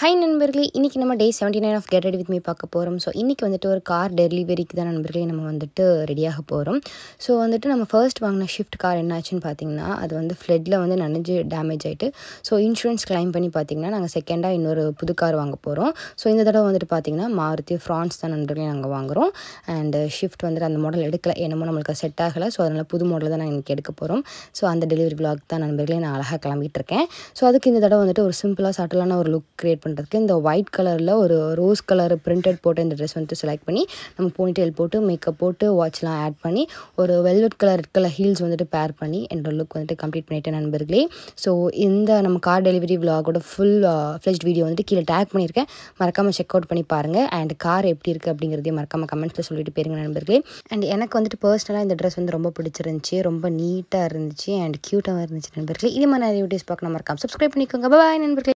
high நண்பர்களே இன்றைக்கி நம்ம day seventy nine of get ready with me பார்க்க போகிறோம் ஸோ இன்றைக்கி வந்துட்டு ஒரு கார் டெலிவரிக்கு தான் நண்பர்களே நம்ம வந்துட்டு ரெடியாக போகிறோம் ஸோ வந்துட்டு நம்ம ஃபர்ஸ்ட் வாங்கின ஷிஃப்ட் கார் என்னாச்சுன்னு பார்த்தீங்கன்னா அது வந்து ஃப்ளட்டில் வந்து நனைஞ்சு டேமேஜ் ஆகிட்டு ஸோ இன்சூரன்ஸ் கிளைம் பண்ணி பார்த்திங்கன்னா நாங்கள் செகண்டாக இன்னொரு புது கார் வாங்க போகிறோம் ஸோ இந்த தடவை வந்துட்டு பார்த்திங்கன்னா மாருதி ஃப்ரான்ஸ் தான் நண்பர்களே நாங்கள் வாங்குகிறோம் அண்ட் ஷிஃப்ட் வந்துட்டு அந்த மாடல் எடுக்கல என்னமோ நம்மளுக்கு செட் ஆகலை ஸோ அதனால் புது மாடல் தான் நாங்கள் எடுக்க போகிறோம் ஸோ அந்த டெலிவரி பிளாக் தான் நண்பர்களே நான் அழகாக கிளம்பிகிட்டு இருக்கேன் ஸோ அதுக்கு இந்த தடவை வந்துட்டு ஒரு சிம்பிளாக சட்டிலான ஒரு லுக் க்ரியேட் பண்ணுறதுக்கு இந்த ஒயிட் கலரில் ஒரு ரோஸ் கலர் பிரிண்டட் போட்டு இந்த ட்ரெஸ் வந்துட்டு செலக்ட் பண்ணி நம்ம போனிட்டெயில் போட்டு மேக்கப் போட்டு வாட்ச்லாம் ஆட் பண்ணி ஒரு velvet colour red colour heels வந்துட்டு பேர் பண்ணி என்னோட லுக் வந்துட்டு கம்ப்ளீட் பண்ணிட்டேன் நண்பர்களே ஸோ இந்த நம்ம கார் டெலிவரி விலாகோட ஃபுல் ஃப்ளெஷ்ட் வீடியோ வந்துட்டு கீழே டேக் பண்ணியிருக்கேன் மறக்காமல் செக் அவுட் பண்ணி பாருங்கள் அண்ட் கார் எப்படி இருக்குது அப்படிங்கிறதையும் மறக்காமல் கமெண்ட்ஸில் சொல்லிட்டு போயிருங்க நண்பர்களே அண்ட் எனக்கு வந்துட்டு பர்சனலாக இந்த ட்ரெஸ் வந்து ரொம்ப பிடிச்சிருந்துச்சி ரொம்ப நீட்டாக இருந்துச்சு அண்ட் கியூட்டாக இருந்துச்சு நண்பர்களே இது மாதிரி நிறைய வீடியோஸ் பார்க்க நம்ம சப்ஸ்கிரைப் பண்ணிக்கோங்க பாய் நண்பர்களே